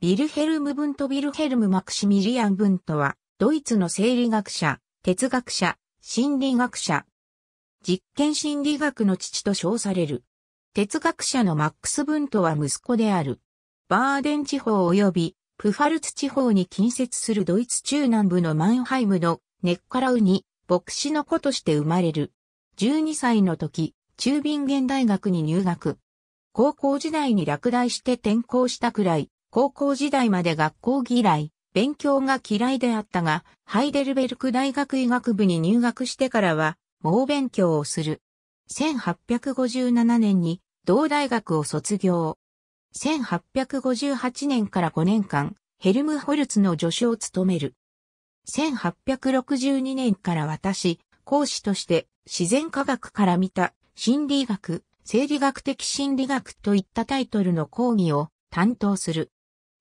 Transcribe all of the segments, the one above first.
ヴィルヘルム・ブント・ヴィルヘルム・マクシミリアン・ブントは、ドイツの生理学者、哲学者、心理学者。実験心理学の父と称される。哲学者のマックス・ブントは息子である。バーデン地方及びプファルツ地方に近接するドイツ中南部のマンハイムのネッカラウに牧師の子として生まれる。12歳の時、中ビンン大学に入学。高校時代に落第して転校したくらい、高校時代まで学校嫌い、勉強が嫌いであったが、ハイデルベルク大学医学部に入学してからは、猛勉強をする。1857年に同大学を卒業。1858年から5年間、ヘルムホルツの助手を務める。1862年から私、講師として自然科学から見た心理学、生理学的心理学といったタイトルの講義を担当する。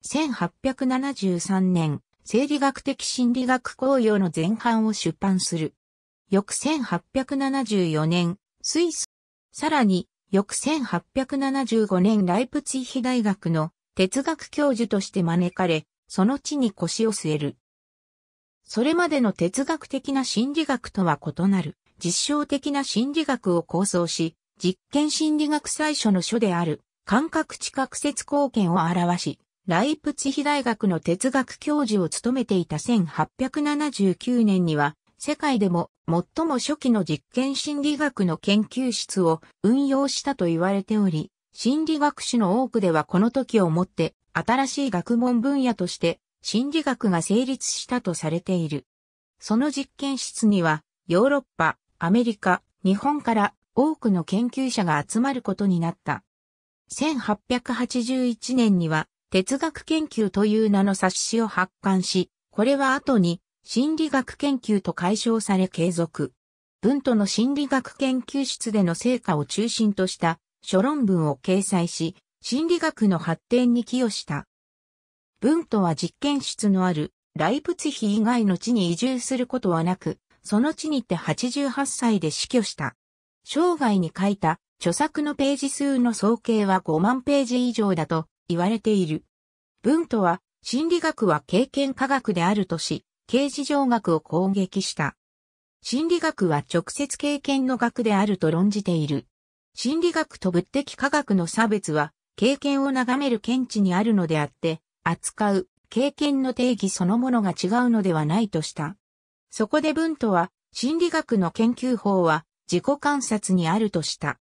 1873年、生理学的心理学公用の前半を出版する。翌1874年、スイス。さらに、翌1875年ライプツィヒ大学の哲学教授として招かれ、その地に腰を据える。それまでの哲学的な心理学とは異なる、実証的な心理学を構想し、実験心理学最初の書である、感覚知覚説貢献を表し、ライプツヒ大学の哲学教授を務めていた1879年には、世界でも最も初期の実験心理学の研究室を運用したと言われており、心理学史の多くではこの時をもって新しい学問分野として心理学が成立したとされている。その実験室にはヨーロッパ、アメリカ、日本から多くの研究者が集まることになった。1881年には哲学研究という名の冊子を発刊し、これは後に心理学研究と解消され継続。文都の心理学研究室での成果を中心とした諸論文を掲載し、心理学の発展に寄与した。文都は実験室のあるライプツヒ以外の地に移住することはなく、その地にて88歳で死去した。生涯に書いた著作のページ数の総計は5万ページ以上だと言われている。文とは、心理学は経験科学であるとし、形事上学を攻撃した。心理学は直接経験の学であると論じている。心理学と物的科学の差別は、経験を眺める見地にあるのであって、扱う経験の定義そのものが違うのではないとした。そこで文とは、心理学の研究法は自己観察にあるとした。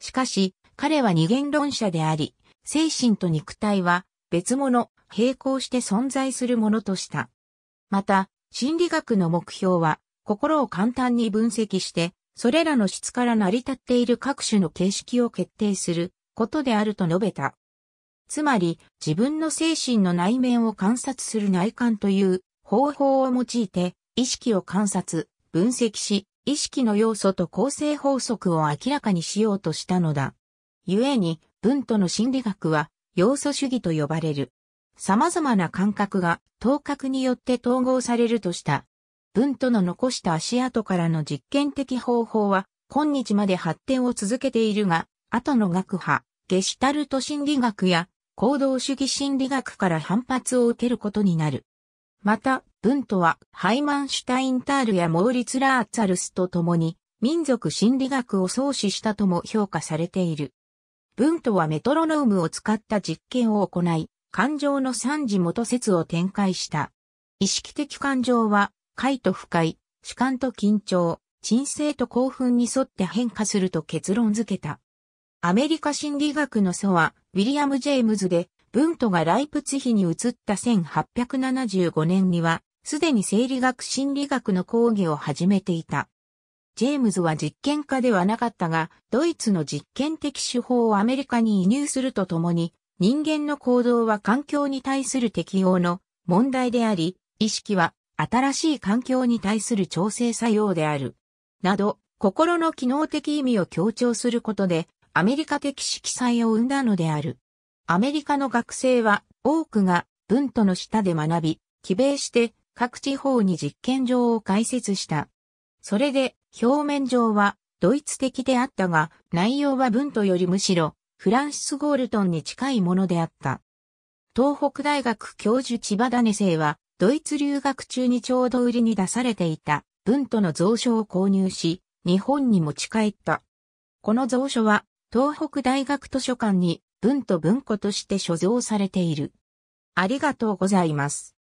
しかし、彼は二元論者であり、精神と肉体は別物、並行して存在するものとした。また、心理学の目標は、心を簡単に分析して、それらの質から成り立っている各種の形式を決定することであると述べた。つまり、自分の精神の内面を観察する内観という方法を用いて、意識を観察、分析し、意識の要素と構成法則を明らかにしようとしたのだ。故に、文との心理学は要素主義と呼ばれる。様々な感覚が頭角によって統合されるとした。文との残した足跡からの実験的方法は今日まで発展を続けているが、後の学派、ゲシュタルト心理学や行動主義心理学から反発を受けることになる。また、文とはハイマンシュタインタールやモーリツ・ラーツァルスと共に民族心理学を創始したとも評価されている。文とはメトロノームを使った実験を行い、感情の三次元説を展開した。意識的感情は、快と不快、主観と緊張、沈静と興奮に沿って変化すると結論付けた。アメリカ心理学の祖は、ウィリアム・ジェームズで、文とがライプツヒに移った1875年には、すでに生理学心理学の講義を始めていた。ジェームズは実験家ではなかったが、ドイツの実験的手法をアメリカに移入するとともに、人間の行動は環境に対する適応の問題であり、意識は新しい環境に対する調整作用である。など、心の機能的意味を強調することで、アメリカ的色彩を生んだのである。アメリカの学生は多くが文との下で学び、帰米して各地方に実験場を開設した。それで表面上はドイツ的であったが、内容は文とよりむしろフランシス・ゴールトンに近いものであった。東北大学教授千葉種生は、ドイツ留学中にちょうど売りに出されていた文との蔵書を購入し、日本に持ち帰った。この蔵書は、東北大学図書館に文と文庫として所蔵されている。ありがとうございます。